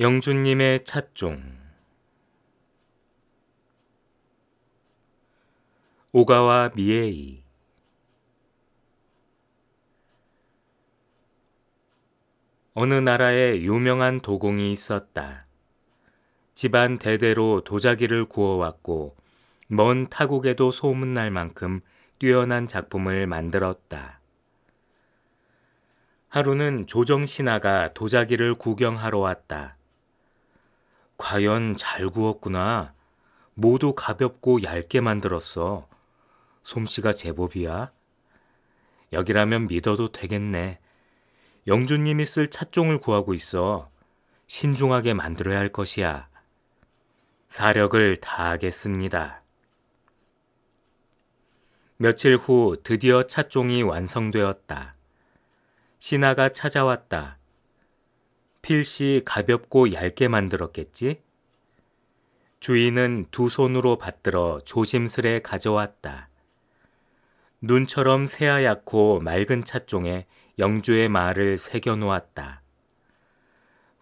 영준님의 찻종 오가와 미에이 어느 나라에 유명한 도공이 있었다. 집안 대대로 도자기를 구워왔고 먼 타국에도 소문날 만큼 뛰어난 작품을 만들었다. 하루는 조정 신하가 도자기를 구경하러 왔다. 과연 잘 구웠구나. 모두 가볍고 얇게 만들었어. 솜씨가 제법이야. 여기라면 믿어도 되겠네. 영준님이쓸 찻종을 구하고 있어. 신중하게 만들어야 할 것이야. 사력을 다하겠습니다. 며칠 후 드디어 찻종이 완성되었다. 신하가 찾아왔다. 필시 가볍고 얇게 만들었겠지? 주인은 두 손으로 받들어 조심스레 가져왔다. 눈처럼 새하얗고 맑은 찻종에 영주의 말을 새겨 놓았다.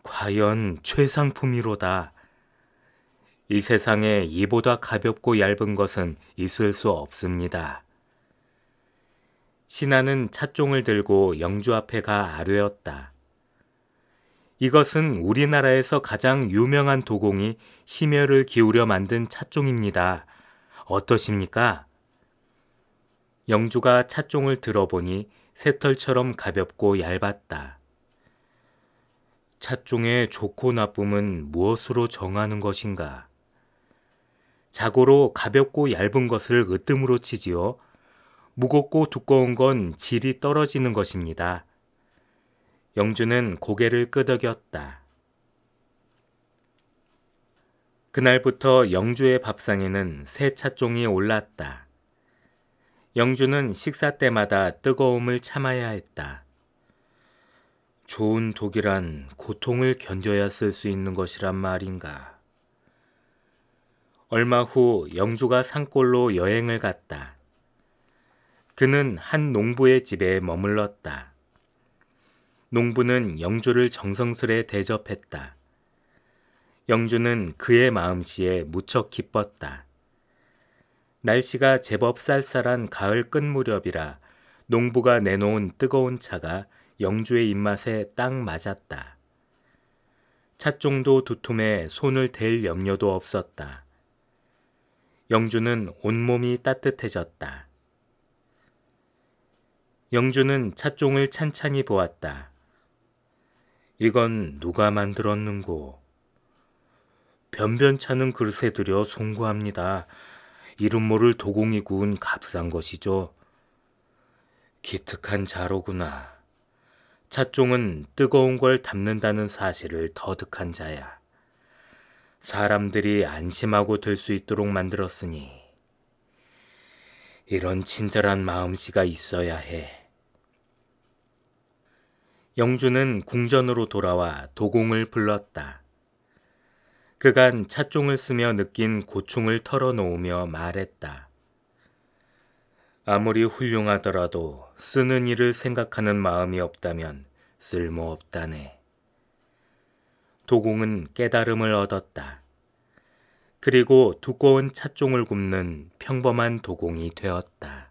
과연 최상품이로다. 이 세상에 이보다 가볍고 얇은 것은 있을 수 없습니다. 신하는 찻종을 들고 영주 앞에 가 아뢰었다. 이것은 우리나라에서 가장 유명한 도공이 심혈을 기울여 만든 찻종입니다. 어떠십니까? 영주가 찻종을 들어보니 새털처럼 가볍고 얇았다. 찻종의 좋고 나쁨은 무엇으로 정하는 것인가? 자고로 가볍고 얇은 것을 으뜸으로 치지요. 무겁고 두꺼운 건 질이 떨어지는 것입니다. 영주는 고개를 끄덕였다. 그날부터 영주의 밥상에는 새 찻종이 올랐다. 영주는 식사 때마다 뜨거움을 참아야 했다. 좋은 독이란 고통을 견뎌야 쓸 수 있는 것이란 말인가. 얼마 후 영주가 산골로 여행을 갔다. 그는 한 농부의 집에 머물렀다. 농부는 영주를 정성스레 대접했다. 영주는 그의 마음씨에 무척 기뻤다. 날씨가 제법 쌀쌀한 가을 끝 무렵이라 농부가 내놓은 뜨거운 차가 영주의 입맛에 딱 맞았다. 찻종도 두툼해 손을 댈 염려도 없었다. 영주는 온몸이 따뜻해졌다. 영주는 찻종을 찬찬히 보았다. 이건 누가 만들었는고? 변변찮은 그릇에 들여 송구합니다. 이름 모를 도공이 구운 값싼 것이죠. 기특한 자로구나. 찻종은 뜨거운 걸 담는다는 사실을 터득한 자야. 사람들이 안심하고 될 수 있도록 만들었으니 이런 친절한 마음씨가 있어야 해. 영주는 궁전으로 돌아와 도공을 불렀다. 그간 찻종을 쓰며 느낀 고충을 털어놓으며 말했다. 아무리 훌륭하더라도 쓰는 일을 생각하는 마음이 없다면 쓸모없다네. 도공은 깨달음을 얻었다. 그리고 두꺼운 찻종을 굽는 평범한 도공이 되었다.